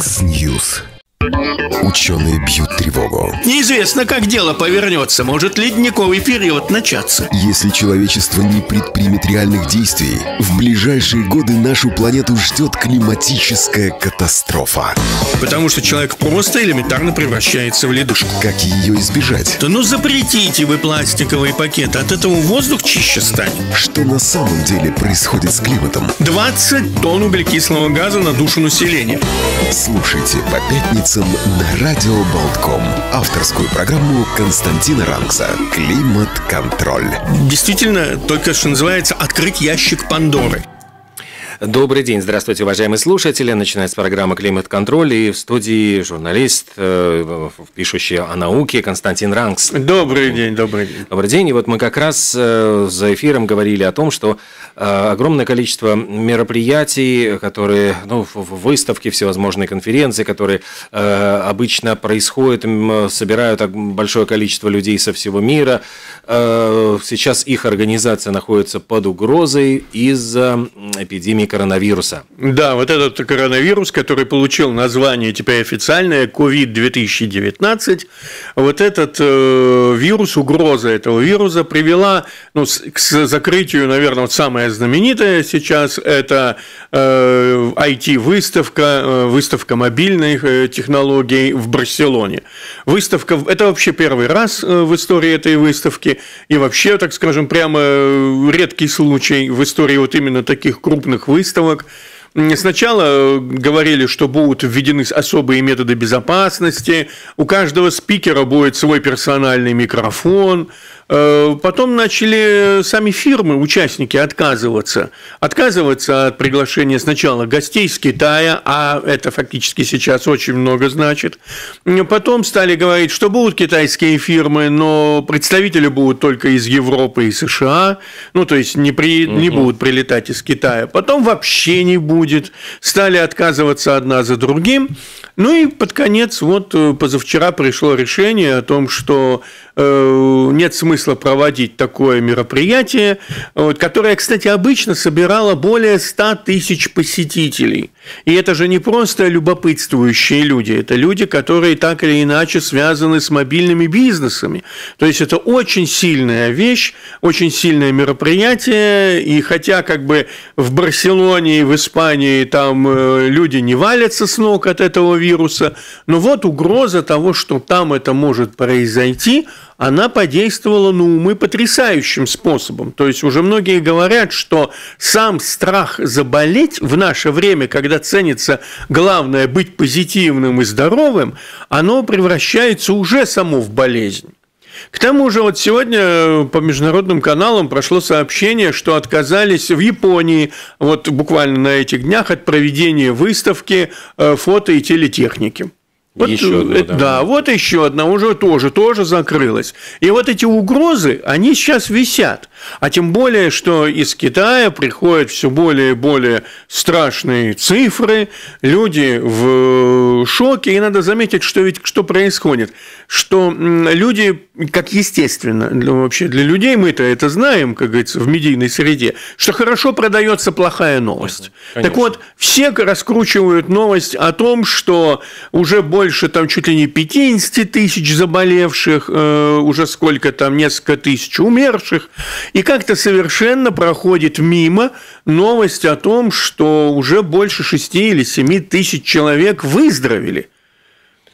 Яндекс Ньюс ученые бьют тревогу. Неизвестно, как дело повернется. Может ледниковый период начаться. Если человечество не предпримет реальных действий, в ближайшие годы нашу планету ждет климатическая катастрофа. Потому что человек просто элементарно превращается в ледышку. Как ее избежать? Да ну запретите вы пластиковые пакеты. От этого воздух чище станет. Что на самом деле происходит с климатом? 20 тонн углекислого газа на душу населения. Слушайте по пятницам на Радио Болтком. Авторскую программу Константина Ранкса. Климат-контроль. Действительно, только что называется открыть ящик Пандоры. Добрый день, здравствуйте, уважаемые слушатели. Начинается программа «Климат-контроль» и в студии журналист, э, пишущий о науке Константин Ранкс. Добрый день, добрый день. Добрый день. И вот мы как раз э, за эфиром говорили о том, что э, огромное количество мероприятий, которые, ну, выставки, всевозможные конференции, которые обычно происходят, собирают большое количество людей со всего мира. Сейчас их организация находится под угрозой из-за эпидемии коронавируса. Да, вот этот коронавирус, который получил название теперь официальное COVID-2019, вот этот э, вирус, угроза этого вируса привела ну, к закрытию, наверное, вот самое знаменитое сейчас – это э, IT-выставка, э, выставка мобильных э, технологий в Барселоне. Выставка – это вообще первый раз э, в истории этой выставки, и вообще, так скажем, прямо э, редкий случай в истории вот именно таких крупных выставок, выставок. Сначала э, говорили, что будут введены особые методы безопасности, у каждого спикера будет свой персональный микрофон, Э, потом начали сами фирмы, участники отказываться. Отказываться от приглашения сначала гостей из Китая, а это фактически сейчас очень много значит. Потом стали говорить, что будут китайские фирмы, но представители будут только из Европы и США. Ну, то есть не, при, не будут прилетать из Китая. Потом вообще не будет. Стали отказываться одна за другим. Ну и под конец вот э, позавчера пришло решение о том, что Э, нет смысла проводить такое мероприятие, вот, которое, кстати, обычно собирало более 100 тысяч посетителей. И это же не просто любопытствующие люди, это люди, которые так или иначе связаны с мобильными бизнесами. То есть это очень сильная вещь, очень сильное мероприятие, и хотя как бы в Барселоне и в Испании там э, люди не валятся с ног от этого вируса, но вот угроза того, что там это может произойти – она подействовала на ну, умы потрясающим способом. То есть уже многие говорят, что сам страх заболеть в наше время, когда ценится главное быть позитивным и здоровым, оно превращается уже само в болезнь. К тому же вот сегодня э, по международным каналам прошло сообщение, что отказались в Японии вот буквально на этих днях от проведения выставки э, фото и телетехники. Вот, еще одно, э, да. да, вот еще одна уже тоже, тоже закрылась. И вот эти угрозы, они сейчас висят. А тем более, что из Китая приходят все более и более страшные цифры, люди в э, шоке, и надо заметить, что ведь что происходит, что люди, как естественно, вообще для людей мы-то это знаем, как говорится, в медийной среде, что хорошо продается плохая новость. Конечно. Так вот, все раскручивают новость о том, что уже больше там чуть ли не 50 тысяч заболевших, э, уже сколько там, несколько тысяч умерших, и как-то совершенно проходит мимо новость о том, что уже больше 6 или 7 тысяч человек выздоровели –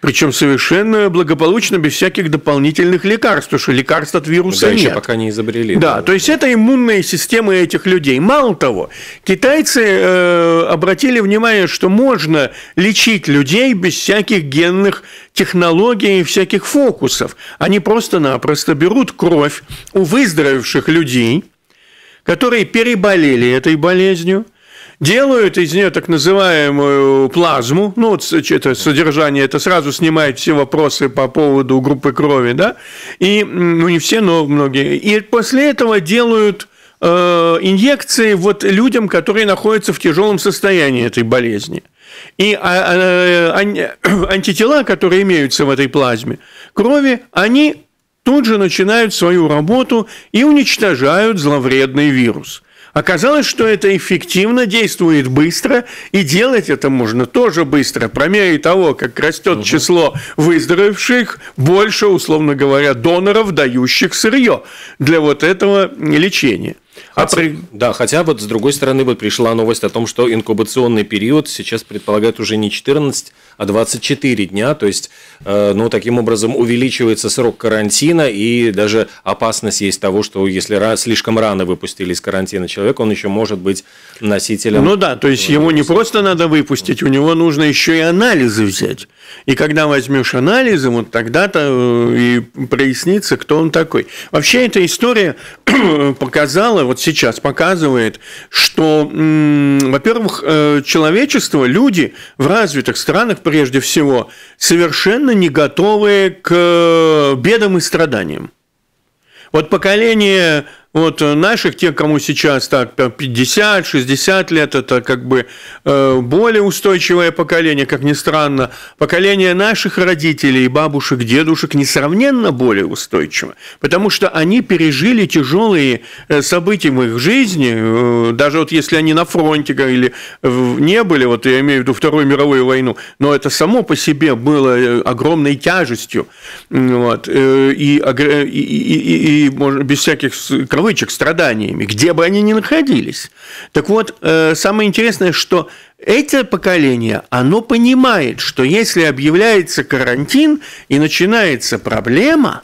причем совершенно благополучно, без всяких дополнительных лекарств, потому что лекарств от вируса да, нет. Еще пока не изобрели. Да, то есть это иммунная система этих людей. Мало того, китайцы э, обратили внимание, что можно лечить людей без всяких генных технологий и всяких фокусов. Они просто-напросто берут кровь у выздоровевших людей, которые переболели этой болезнью – делают из нее так называемую плазму, ну, вот это содержание, это сразу снимает все вопросы по поводу группы крови, да, и, ну, не все, но многие. И после этого делают э, инъекции вот людям, которые находятся в тяжелом состоянии этой болезни. И а, а, э, антитела, которые имеются в этой плазме крови, они тут же начинают свою работу и уничтожают зловредный вирус. Оказалось, что это эффективно, действует быстро, и делать это можно тоже быстро. По мере того, как растет угу. число выздоровевших, больше, условно говоря, доноров, дающих сырье для вот этого лечения. Хотя, а при... Да, хотя вот с другой стороны вот пришла новость о том, что инкубационный период сейчас предполагает уже не 14, а 24 дня, то есть, э, ну, таким образом увеличивается срок карантина и даже опасность есть того, что если раз, слишком рано выпустили из карантина человека, он еще может быть носителем... Ну да, то есть, его не просто надо выпустить, у него нужно еще и анализы взять. И когда возьмешь анализы, вот тогда-то э, и прояснится, кто он такой. Вообще эта история показала, вот сейчас показывает, что, во-первых, э, человечество, люди в развитых странах прежде всего совершенно не готовы к э, бедам и страданиям. Вот поколение вот э, наших, тех, кому сейчас так 50-60 лет, это как бы э, более устойчивое поколение, как ни странно. Поколение наших родителей, бабушек, дедушек несравненно более устойчиво, потому что они пережили тяжелые э, события в их жизни, даже вот если они на фронте или не были, вот я имею в виду Вторую мировую войну, но это само по себе было огромной тяжестью, вот, и, и, и, и, и без всяких кровавых кавычек, страданиями, где бы они ни находились. Так вот, э, самое интересное, что это поколение, оно понимает, что если объявляется карантин и начинается проблема,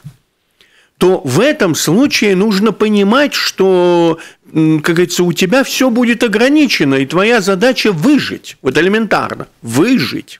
то в этом случае нужно понимать, что, как говорится, у тебя все будет ограничено, и твоя задача выжить. Вот элементарно, выжить.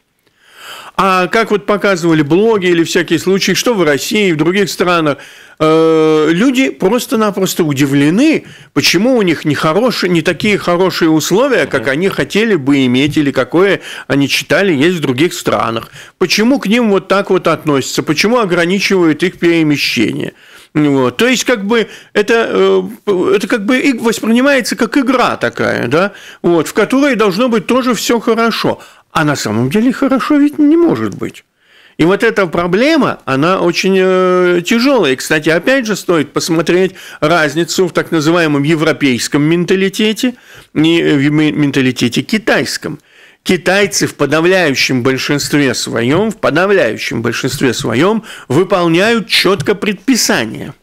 А как вот показывали блоги или всякие случаи, что в России, и в других странах, э, люди просто-напросто удивлены, почему у них не, хорошие, не такие хорошие условия, как они хотели бы иметь или какое они читали есть в других странах. Почему к ним вот так вот относятся, почему ограничивают их перемещение. Вот. То есть, как бы это, э, это как бы воспринимается как игра такая, да, вот, в которой должно быть тоже все хорошо. А на самом деле хорошо ведь не может быть. И вот эта проблема, она очень э, тяжелая. И, кстати, опять же стоит посмотреть разницу в так называемом европейском менталитете и э, в менталитете китайском. Китайцы в подавляющем большинстве своем, в подавляющем большинстве своем выполняют четко предписания –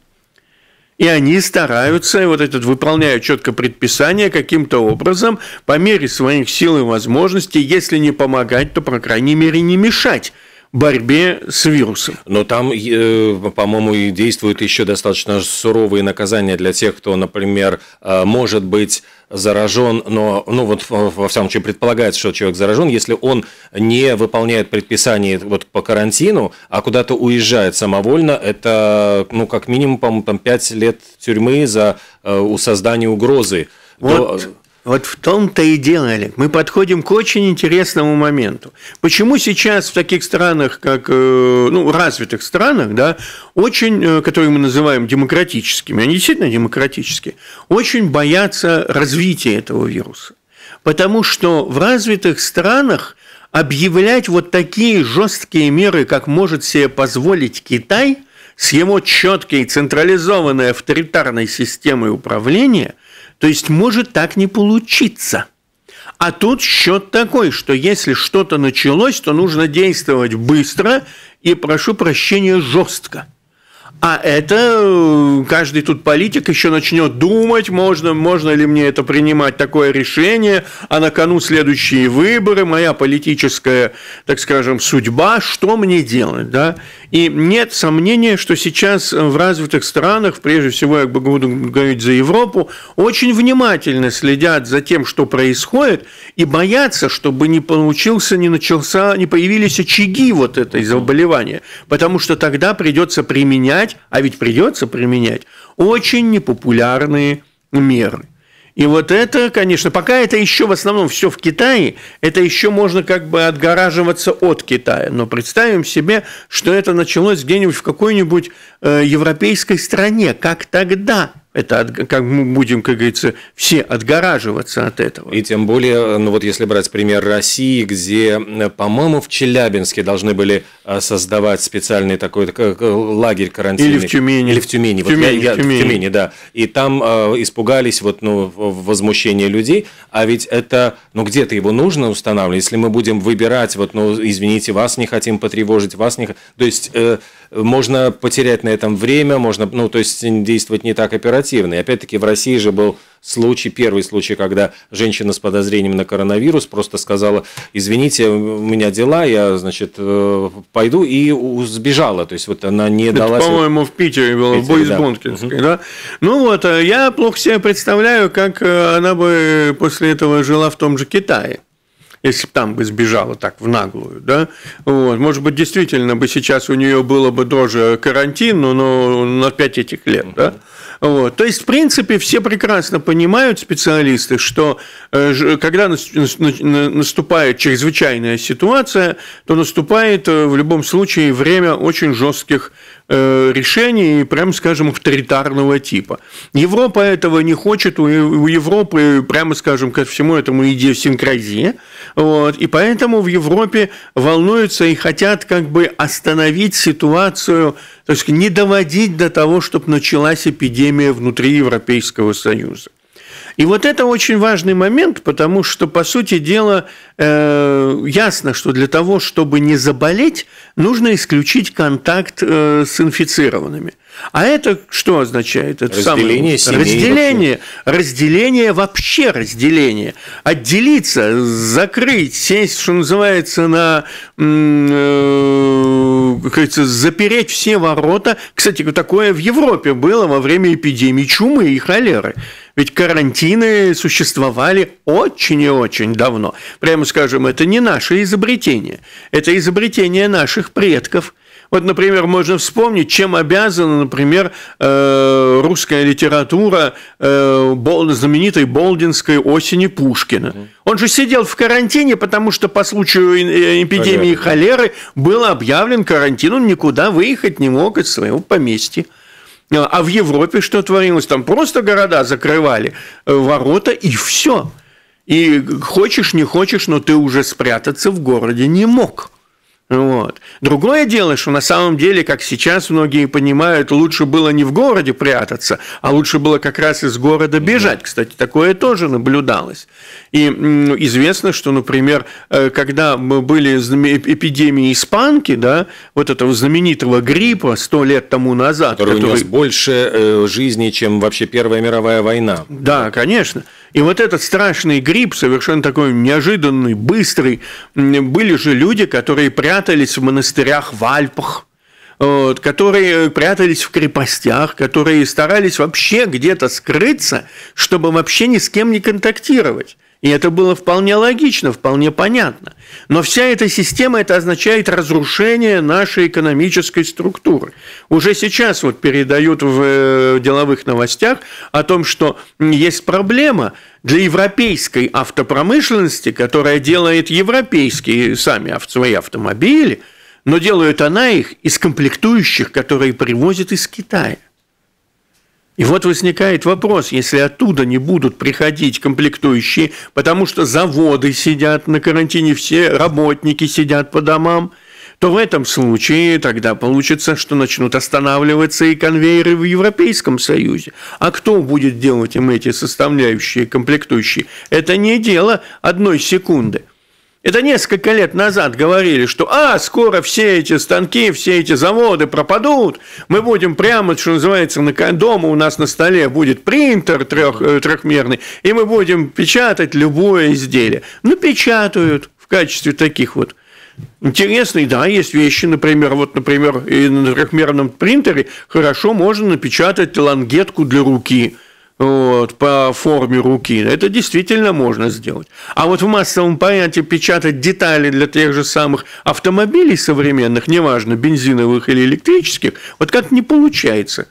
и они стараются, вот этот выполняют четко предписание каким-то образом, по мере своих сил и возможностей, если не помогать, то, по крайней мере, не мешать борьбе с вирусом. Но там, э, по-моему, и действуют еще достаточно суровые наказания для тех, кто, например, э, может быть заражен, но, ну вот во всяком случае предполагается, что человек заражен, если он не выполняет предписание вот по карантину, а куда-то уезжает самовольно, это, ну, как минимум, по-моему, там 5 лет тюрьмы за э, у создания угрозы. Вот, вот в том-то и дело, Олег. Мы подходим к очень интересному моменту. Почему сейчас в таких странах, как э, ну, развитых странах, да, очень, э, которые мы называем демократическими, они действительно демократические, очень боятся развития этого вируса? Потому что в развитых странах объявлять вот такие жесткие меры, как может себе позволить Китай, с его четкой централизованной авторитарной системой управления – то есть может так не получиться. А тут счет такой, что если что-то началось, то нужно действовать быстро и, прошу прощения, жестко. А это э, каждый тут политик еще начнет думать, можно, можно ли мне это принимать такое решение, а на кону следующие выборы, моя политическая, так скажем, судьба, что мне делать, да? И нет сомнения, что сейчас в развитых странах, прежде всего, я буду говорить за Европу, очень внимательно следят за тем, что происходит, и боятся, чтобы не получился, не начался, не появились очаги вот этой заболевания, потому что тогда придется применять применять, а ведь придется применять, очень непопулярные меры. И вот это, конечно, пока это еще в основном все в Китае, это еще можно как бы отгораживаться от Китая. Но представим себе, что это началось где-нибудь в какой-нибудь э, европейской стране. Как тогда это от, как мы будем, как говорится, все отгораживаться от этого. И тем более, ну вот если брать пример России, где, э, по-моему, в Челябинске должны были э, создавать специальный такой как, э, лагерь карантинный. Или в Тюмени. Или в Тюмени. В Тюмени, вот я, я, Тюмени. В Тюмени да. И там э, испугались вот, ну, возмущение людей. А ведь это, ну где-то его нужно устанавливать. Если мы будем выбирать, вот, ну, извините, вас не хотим потревожить, вас не... То есть... Э, можно потерять на этом время, можно, ну, то есть действовать не так оперативно. И опять-таки в России же был случай, первый случай, когда женщина с подозрением на коронавирус просто сказала, извините, у меня дела, я, значит, э, пойду и сбежала. То есть вот она не дала... по-моему, в Питере было, в Бойсбонкинской, да. да? Ну вот, э, я плохо себе представляю, как э, она бы после этого жила в том же Китае если бы там бы сбежала так в наглую, да, вот, может быть, действительно бы сейчас у нее было бы тоже карантин, но, но на 5 этих лет, да, вот. То есть, в принципе, все прекрасно понимают специалисты, что э, когда наступает чрезвычайная ситуация, то наступает э, в любом случае время очень жестких Э, решений, прямо скажем, авторитарного типа. Европа этого не хочет, у Европы, прямо скажем, ко всему этому идиосинкразия, вот, и поэтому в Европе волнуются и хотят как бы остановить ситуацию, то есть не доводить до того, чтобы началась эпидемия внутри Европейского Союза. И вот это очень важный момент, потому что, по сути дела, э, ясно, что для того, чтобы не заболеть, нужно исключить контакт э, с инфицированными. А это что означает? Это разделение самое, семей разделение, вообще. разделение вообще разделение. Отделиться, закрыть, сесть, что называется, на э, как говорится, запереть все ворота. Кстати, такое в Европе было во время эпидемии чумы и холеры. Ведь карантины существовали очень и очень давно. Прямо скажем, это не наше изобретение. Это изобретение наших предков. Вот, например, можно вспомнить, чем обязана, например, э, русская литература э, знаменитой Болдинской осени Пушкина. Он же сидел в карантине, потому что по случаю э, эпидемии холеры был объявлен карантин, он никуда выехать не мог из своего поместья. А, а в Европе что творилось? Там просто города закрывали э, ворота и все. И хочешь, не хочешь, но ты уже спрятаться в городе не мог. Вот. Другое дело, что на самом деле, как сейчас многие понимают, лучше было не в городе прятаться, а лучше было как раз из города бежать. Кстати, такое тоже наблюдалось. И ну, известно, что, например, э, когда были э, эпидемии испанки, да, вот этого знаменитого гриппа сто лет тому назад, который, который... унес больше э, жизни, чем вообще Первая мировая война. Да, конечно. И вот этот страшный грипп, совершенно такой неожиданный, быстрый, были же люди, которые прятались в монастырях в Альпах, вот, которые прятались в крепостях, которые старались вообще где-то скрыться, чтобы вообще ни с кем не контактировать. И это было вполне логично, вполне понятно. Но вся эта система, это означает разрушение нашей экономической структуры. Уже сейчас вот передают в э, деловых новостях о том, что есть проблема для европейской автопромышленности, которая делает европейские сами свои автомобили, но делает она их из комплектующих, которые привозят из Китая. И вот возникает вопрос, если оттуда не будут приходить комплектующие, потому что заводы сидят на карантине, все работники сидят по домам, то в этом случае тогда получится, что начнут останавливаться и конвейеры в Европейском Союзе. А кто будет делать им эти составляющие, комплектующие? Это не дело одной секунды. Это несколько лет назад говорили, что а, скоро все эти станки, все эти заводы пропадут, мы будем прямо, что называется, на, дома у нас на столе будет принтер трех, э, трехмерный, и мы будем печатать любое изделие. Ну, печатают в качестве таких вот Интересные, да, есть вещи, например, вот, например, и на трехмерном принтере хорошо можно напечатать лангетку для руки – вот, по форме руки. Это действительно можно сделать. А вот в массовом порядке печатать детали для тех же самых автомобилей современных, неважно, бензиновых или электрических, вот как то не получается.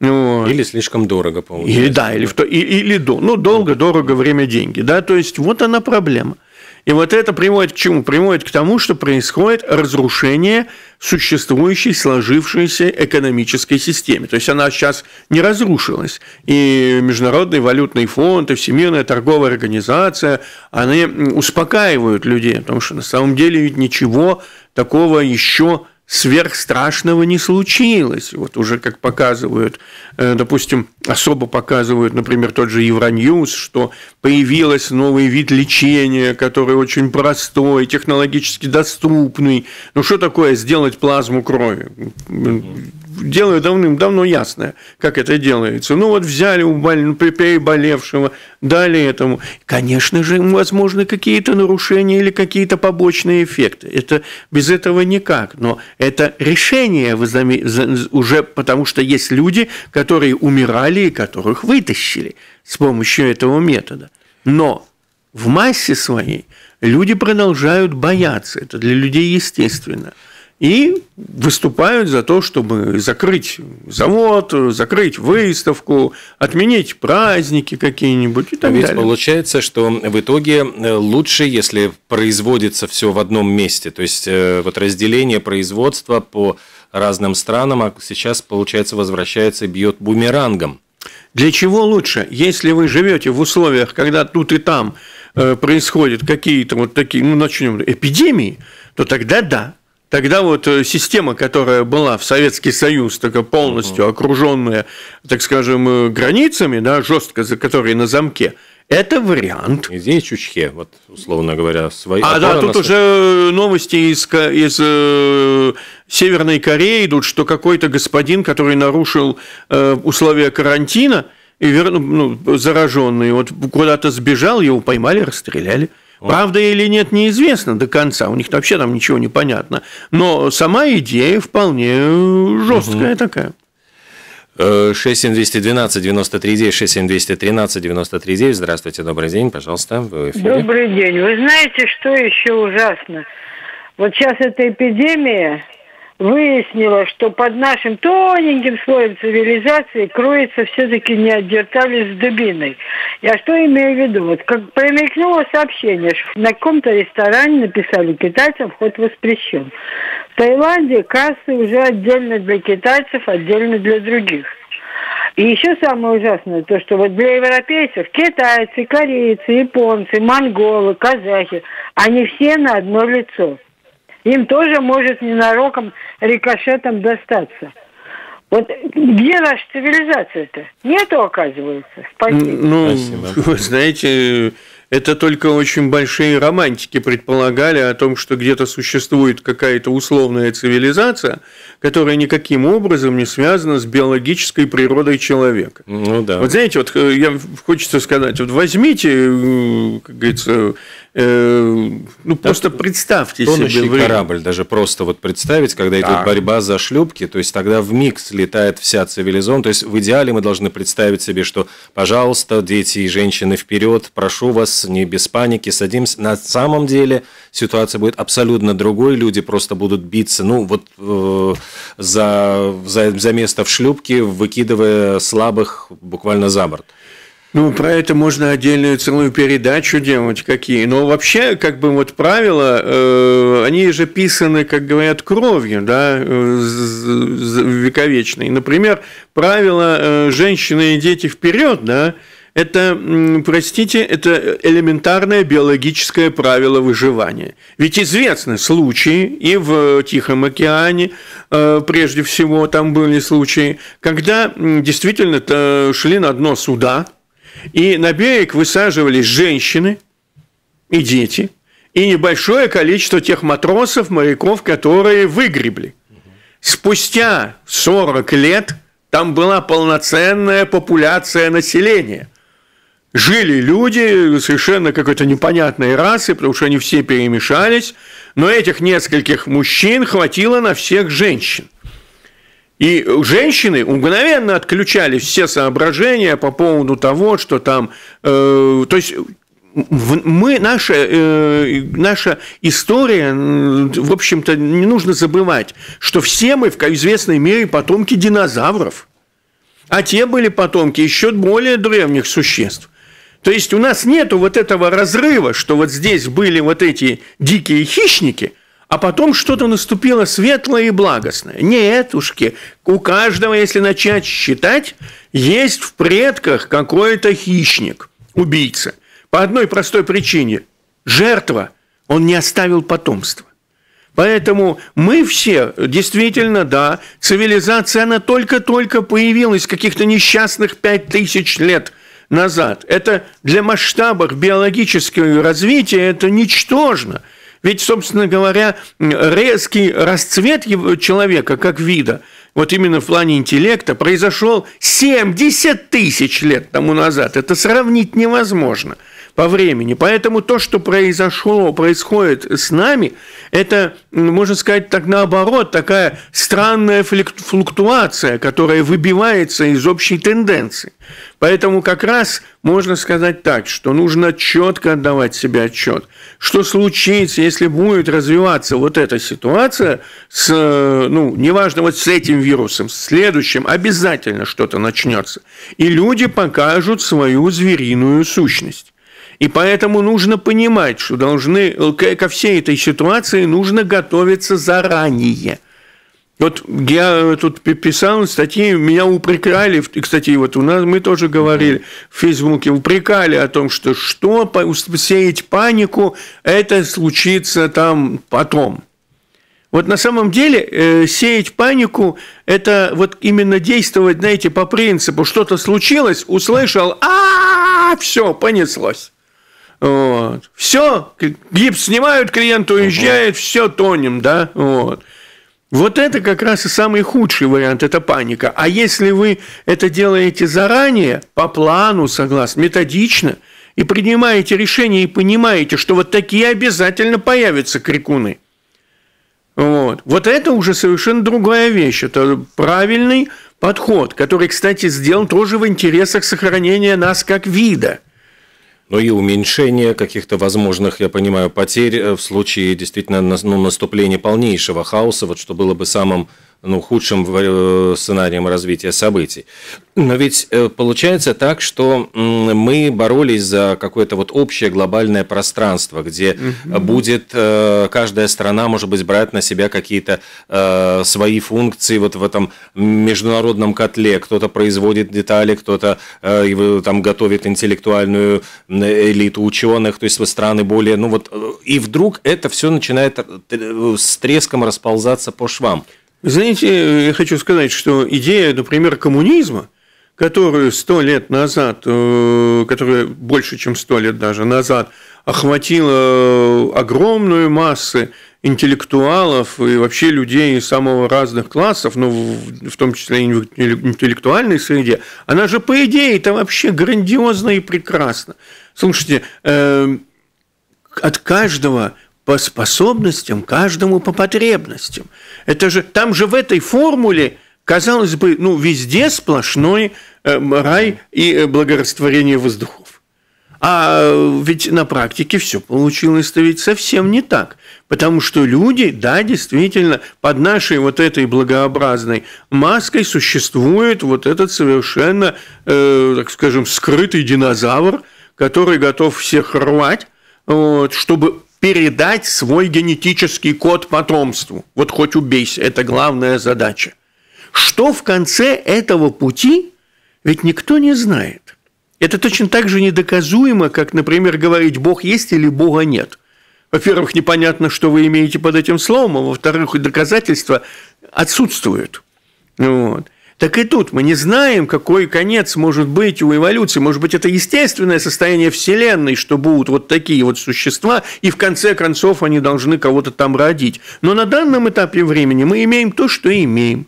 Вот. Или слишком дорого, получается. Или, да, или, в то, и или до, ну, долго, дорого, время, деньги. Да? То есть, вот она проблема. И вот это приводит к чему? Приводит к тому, что происходит разрушение существующей, сложившейся экономической системы. То есть она сейчас не разрушилась. И Международный валютный фонд, и Всемирная торговая организация, они успокаивают людей, потому что на самом деле ведь ничего такого еще сверхстрашного не случилось. Вот уже как показывают, э, допустим, особо показывают, например, тот же Евроньюз, что появилась новый вид лечения, который очень простой, технологически доступный. Ну что такое сделать плазму крови? дело давным-давно ясно, как это делается. Ну, вот взяли у ну, переболевшего, дали этому. Конечно же, возможно, какие-то нарушения или какие-то побочные эффекты. Это без этого никак. Но это решение уже потому, что есть люди, которые умирали и которых вытащили с помощью этого метода. Но в массе своей люди продолжают бояться. Это для людей естественно – и выступают за то, чтобы закрыть завод, закрыть выставку, отменить праздники какие-нибудь и так а Ведь далее. получается, что в итоге э, лучше, если производится все в одном месте, то есть э, вот разделение производства по разным странам, а сейчас, получается, возвращается и бьет бумерангом. Для чего лучше, если вы живете в условиях, когда тут и там э, происходят какие-то вот такие, ну, начнем, эпидемии, то тогда да, Тогда вот э, система, которая была в Советский Союз, такая полностью uh окруженная, так скажем, э, границами, да, жестко, за которые на замке, это вариант. И Здесь чучхе, вот условно говоря, свои. А да, тут на... уже новости из, из э, Северной Кореи идут, что какой-то господин, который нарушил э, условия карантина и вер... ну, ну зараженный, вот куда-то сбежал, его поймали, расстреляли. Правда или нет, неизвестно до конца. У них вообще там ничего не понятно. Но сама идея вполне э, жесткая угу. такая. 67212 93 67213 93 Здравствуйте, добрый день, пожалуйста, вы в эфире. Добрый день. Вы знаете, что еще ужасно? Вот сейчас эта эпидемия, выяснила, что под нашим тоненьким слоем цивилизации кроется все-таки не отдертали с дубиной. Я что имею в виду? Вот как промелькнуло сообщение, что на каком-то ресторане написали китайцам вход воспрещен. В Таиланде кассы уже отдельно для китайцев, отдельно для других. И еще самое ужасное, то, что вот для европейцев китайцы, корейцы, японцы, монголы, казахи, они все на одно лицо им тоже может ненароком рикошетом достаться. Вот где наша цивилизация-то? Нету, оказывается. Спасибо. Ну, Спасибо. вы знаете, это только очень большие романтики предполагали о том, что где-то существует какая-то условная цивилизация, которая никаким образом не связана с биологической природой человека. Ну да. Вот знаете, вот э, я, хочется сказать, вот возьмите, как говорится, Э, ну, да, просто представьте себе. Вы... корабль, даже просто вот представить, когда да. идет борьба за шлюпки, то есть тогда в микс летает вся цивилизон. То есть в идеале мы должны представить себе, что, пожалуйста, дети и женщины вперед, прошу вас, не без паники, садимся. На самом деле ситуация будет абсолютно другой, люди просто будут биться, ну, вот э, за, за, за место в шлюпке, выкидывая слабых буквально за борт. Ну, про это можно отдельную целую передачу делать, какие. Но вообще, как бы вот правила, э, они же писаны, как говорят, кровью, да, э, вековечной. Например, правило э, «женщины и дети вперед», да, это, простите, это элементарное биологическое правило выживания. Ведь известны случаи и в Тихом океане, э, прежде всего, там были случаи, когда действительно шли на дно суда – и на берег высаживались женщины и дети, и небольшое количество тех матросов, моряков, которые выгребли. Спустя 40 лет там была полноценная популяция населения. Жили люди совершенно какой-то непонятной расы, потому что они все перемешались, но этих нескольких мужчин хватило на всех женщин. И женщины мгновенно отключали все соображения по поводу того, что там... Э, то есть мы, наша, э, наша история, в общем-то, не нужно забывать, что все мы в известной мере потомки динозавров, а те были потомки еще более древних существ. То есть у нас нет вот этого разрыва, что вот здесь были вот эти дикие хищники – а потом что-то наступило светлое и благостное. Нет, ушки, у каждого, если начать считать, есть в предках какой-то хищник, убийца. По одной простой причине – жертва, он не оставил потомства. Поэтому мы все, действительно, да, цивилизация, она только-только появилась каких-то несчастных пять тысяч лет назад. Это для масштабов биологического развития это ничтожно – ведь, собственно говоря, резкий расцвет человека как вида, вот именно в плане интеллекта, произошел 70 тысяч лет тому назад. Это сравнить невозможно – по времени. Поэтому то, что произошло, происходит с нами, это, можно сказать, так наоборот, такая странная флуктуация, которая выбивается из общей тенденции. Поэтому как раз можно сказать так, что нужно четко отдавать себе отчет, что случится, если будет развиваться вот эта ситуация с, ну, неважно, вот с этим вирусом, с следующим, обязательно что-то начнется. И люди покажут свою звериную сущность. И поэтому нужно понимать, что должны, ко всей этой ситуации нужно готовиться заранее. Вот я тут писал статьи, меня упрекали, и, кстати, вот у нас мы тоже говорили в Фейсбуке, упрекали о том, что что сеять панику, это случится там потом. Вот на самом деле э, сеять панику – это вот именно действовать, знаете, по принципу, что-то случилось, услышал, а, -а, -а, -а все, понеслось. Вот. Все, гипс снимают, клиент уезжает, все, тонем, да, вот. Вот это как раз и самый худший вариант, это паника. А если вы это делаете заранее, по плану, согласно, методично, и принимаете решение и понимаете, что вот такие обязательно появятся крикуны. Вот. вот это уже совершенно другая вещь. Это правильный подход, который, кстати, сделан тоже в интересах сохранения нас как вида – но ну и уменьшение каких-то возможных, я понимаю, потерь э, в случае действительно ну, наступления полнейшего хаоса, вот что было бы самым ну, худшим э, сценарием развития событий. Но ведь э, получается так, что мы боролись за какое-то вот общее глобальное пространство, где угу. будет э, каждая страна, может быть, брать на себя какие-то свои функции вот в этом международном котле. Кто-то производит детали, кто-то там готовит интеллектуальную элиту ученых, то есть вот страны более, ну вот, и вдруг это все начинает с треском расползаться по швам. Знаете, э, я хочу сказать, что идея, например, коммунизма, которую сто лет назад, э, которая больше, чем сто лет даже назад, охватила э, огромную массу интеллектуалов и вообще людей из самого разных классов, ну, в том числе и в интеллектуальной среде, она же, по идее, это вообще грандиозно и прекрасно. Слушайте, от каждого по способностям, каждому по потребностям. Это же, там же в этой формуле, казалось бы, ну, везде сплошной э, рай и э, благорастворение воздухов. А э, ведь на практике все получилось-то ведь совсем не так. Потому что люди, да, действительно, под нашей вот этой благообразной маской существует вот этот совершенно, э, так скажем, скрытый динозавр, который готов всех рвать, вот, чтобы передать свой генетический код потомству. Вот хоть убейся, это главная задача. Что в конце этого пути, ведь никто не знает. Это точно так же недоказуемо, как, например, говорить «Бог есть» или «Бога нет». Во-первых, непонятно, что вы имеете под этим словом, а во-вторых, доказательства отсутствуют. Вот. Так и тут мы не знаем, какой конец может быть у эволюции. Может быть, это естественное состояние Вселенной, что будут вот такие вот существа, и в конце концов они должны кого-то там родить. Но на данном этапе времени мы имеем то, что имеем.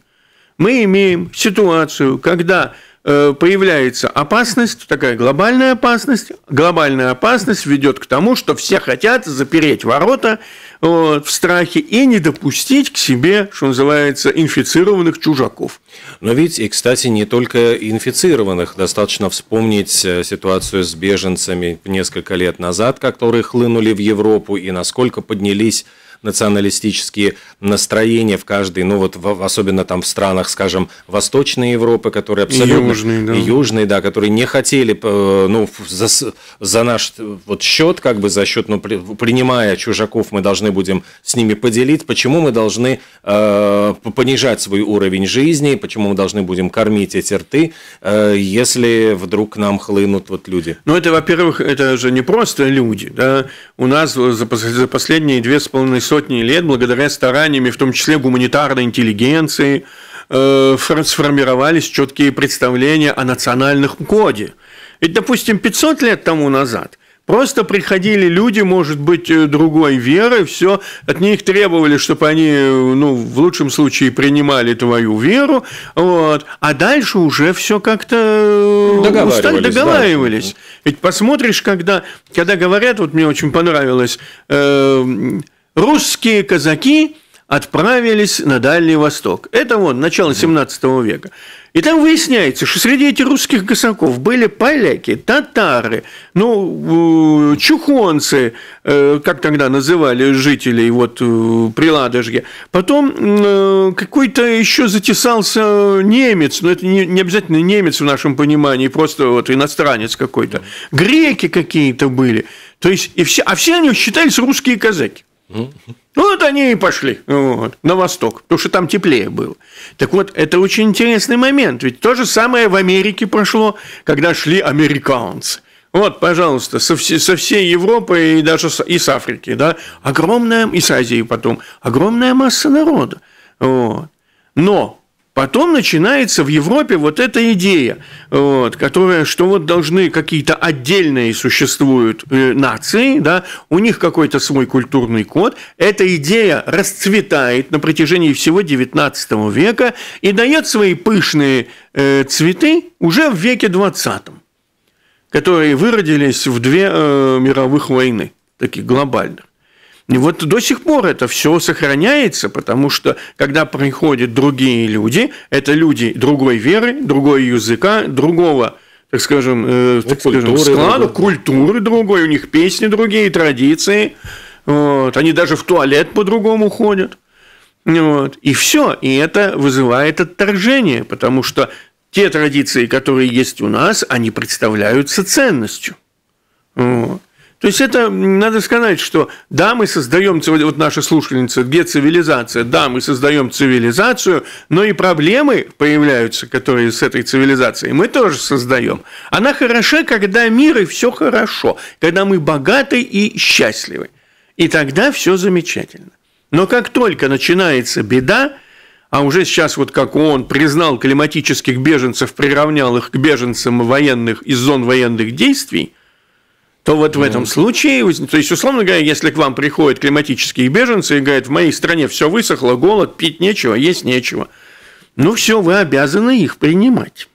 Мы имеем ситуацию, когда э, появляется опасность, такая глобальная опасность. Глобальная опасность ведет к тому, что все хотят запереть ворота – вот, в страхе и не допустить к себе, что называется, инфицированных чужаков. Но ведь, и, кстати, не только инфицированных. Достаточно вспомнить э, ситуацию с беженцами несколько лет назад, которые хлынули в Европу и насколько поднялись националистические настроения в каждой, ну вот в, особенно там в странах, скажем, Восточной Европы, которые абсолютно... южные, да. южные, да, которые не хотели, э, ну, за, за наш э, вот счет, как бы за счет, ну, при, принимая чужаков, мы должны будем с ними поделить, почему мы должны э, понижать свой уровень жизни, почему мы должны будем кормить эти рты, э, если вдруг к нам хлынут вот люди. Ну, это, во-первых, это же не просто люди, да, у нас за, за последние две с половиной сотни лет благодаря стараниям, в том числе гуманитарной интеллигенции, э, сформировались четкие представления о национальном коде. Ведь, допустим, 500 лет тому назад просто приходили люди, может быть, э, другой веры, все, от них требовали, чтобы они, э, ну, в лучшем случае принимали твою веру, вот, а дальше уже все как-то договаривались. Устали, договаривались. Да. Ведь посмотришь, когда, когда говорят, вот мне очень понравилось, э, русские казаки отправились на Дальний Восток. Это вот начало 17 века. И там выясняется, что среди этих русских казаков были поляки, татары, ну, чухонцы, э, как тогда называли жителей вот э, Приладожья. Потом э, какой-то еще затесался немец, но это не обязательно немец в нашем понимании, просто вот иностранец какой-то. Греки какие-то были. То есть, и все, а все они считались русские казаки. Ну, вот они и пошли вот, на восток, потому что там теплее было. Так вот, это очень интересный момент, ведь то же самое в Америке прошло, когда шли американцы. Вот, пожалуйста, со, все, со всей Европы и даже с, и с Африки, да, огромная, и с Азии потом, огромная масса народа. Вот. Но Потом начинается в Европе вот эта идея, вот, которая, что вот должны какие-то отдельные существуют э, нации, да, у них какой-то свой культурный код. Эта идея расцветает на протяжении всего XIX века и дает свои пышные э, цветы уже в веке XX, которые выродились в две э, мировых войны, такие глобальных. И вот до сих пор это все сохраняется, потому что когда приходят другие люди, это люди другой веры, другого языка, другого так скажем, э, ну, так скажем складу, другой. культуры другой, у них песни другие, традиции. Вот, они даже в туалет по-другому ходят. Вот, и все. И это вызывает отторжение, потому что те традиции, которые есть у нас, они представляются ценностью. Вот. То есть это надо сказать, что да, мы создаем, вот наша слушательница, где цивилизация, да, мы создаем цивилизацию, но и проблемы появляются, которые с этой цивилизацией мы тоже создаем. Она хороша, когда мир и все хорошо, когда мы богаты и счастливы. И тогда все замечательно. Но как только начинается беда, а уже сейчас вот как он признал климатических беженцев, приравнял их к беженцам военных из зон военных действий – то вот в этом случае, то есть, условно говоря, если к вам приходят климатические беженцы и говорят, в моей стране все высохло, голод, пить нечего, есть нечего, ну все, вы обязаны их принимать.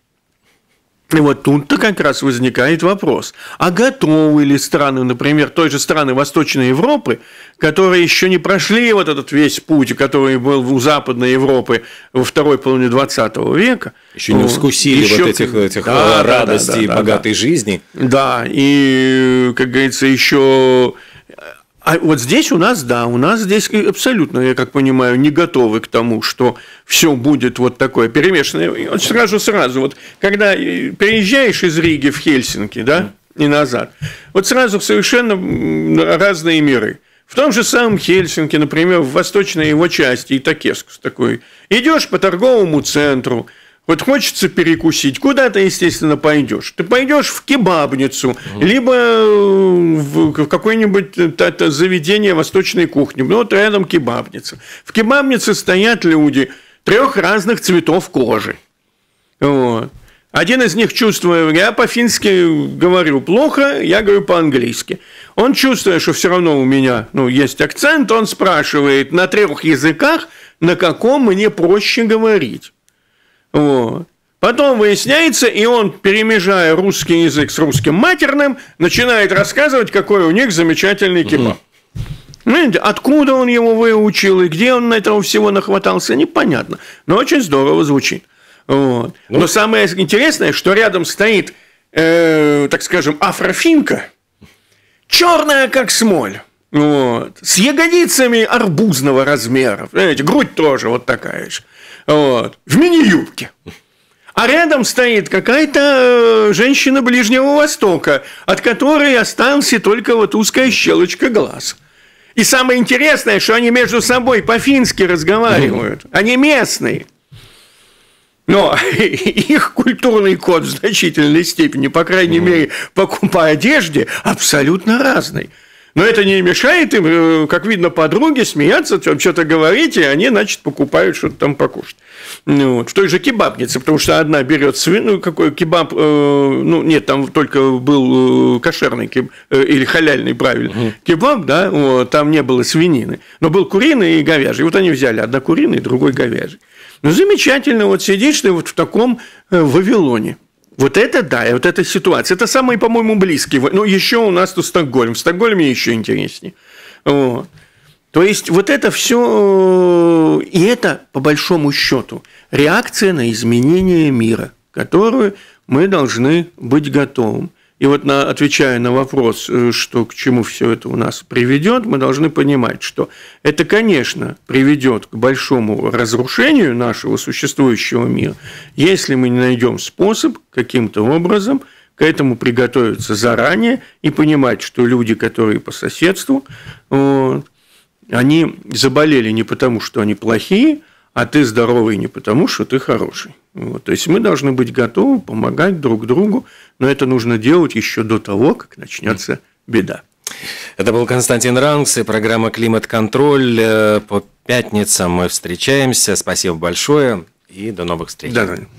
И Вот тут-то как раз возникает вопрос, а готовы ли страны, например, той же страны Восточной Европы, которые еще не прошли вот этот весь путь, который был у Западной Европы во второй половине 20 века. Еще не искусили еще... вот этих, этих да, э, радостей да, да, да, богатой да. жизни. Да, и, как говорится, еще а вот здесь у нас, да, у нас здесь абсолютно, я как понимаю, не готовы к тому, что все будет вот такое перемешанное. Вот сразу-сразу, вот когда э, приезжаешь из Риги в Хельсинки, да, и назад, вот сразу в совершенно разные миры. В том же самом Хельсинки, например, в восточной его части, Итакеск такой, идешь по торговому центру – вот хочется перекусить, куда ты, естественно, пойдешь? Ты пойдешь в кебабницу, угу. либо э, в какое-нибудь э, заведение восточной кухни. Ну, вот рядом кебабница. В кебабнице стоят люди трех разных цветов кожи. Вот. Один из них чувствует, я по-фински говорю плохо, я говорю по-английски. Он чувствует, что все равно у меня ну, есть акцент, он спрашивает на трех языках, на каком мне проще говорить. Вот. Потом выясняется, и он, перемежая русский язык с русским матерным, начинает рассказывать, какой у них замечательный кебаб. Знаете, откуда он его выучил и где он на этого всего нахватался, непонятно. Но очень здорово звучит. Вот. Ну, Но самое интересное, что рядом стоит, э, так скажем, афрофинка, черная как смоль. Вот. С ягодицами арбузного размера. Знаете, грудь тоже вот такая же вот, в мини-юбке. А рядом стоит какая-то э, женщина Ближнего Востока, от которой остался только вот узкая щелочка глаз. И самое интересное, что они между собой по-фински разговаривают. Они местные. Но их культурный код в значительной степени, по крайней мере, по, по одежде, абсолютно разный. Но это не мешает им, э, как видно, подруги смеяться, там что-то говорить, и они, значит, покупают что-то там покушать. Ну, вот. В той же кебабнице, потому что одна берет свиную какой кебаб, э, ну, нет, там только был э, кошерный кебаб э, или халяльный, правильно, угу. кебаб, да, вот, там не было свинины, но был куриный и говяжий. Вот они взяли одна куриный, другой говяжий. Ну, замечательно, вот сидишь ты вот в таком э, Вавилоне – вот это да, и вот эта ситуация. Это самый, по-моему, близкий. Ну, еще у нас тут Стокгольм. В Стокгольме еще интереснее. Вот. То есть вот это все, э, и это, по большому счету, реакция на изменение мира, которую мы должны быть готовы. И вот на, отвечая на вопрос, э, что к чему все это у нас приведет, мы должны понимать, что это, конечно, приведет к большому разрушению нашего существующего мира, если мы не найдем способ каким-то образом к этому приготовиться заранее и понимать, что люди, которые по соседству, вот, они заболели не потому, что они плохие, а ты здоровый не потому, что ты хороший. Вот, то есть мы должны быть готовы помогать друг другу, но это нужно делать еще до того, как начнется беда. Это был Константин Ранкс и программа «Климат-контроль». Э, по пятницам мы встречаемся. Спасибо большое и до новых встреч. Да, да.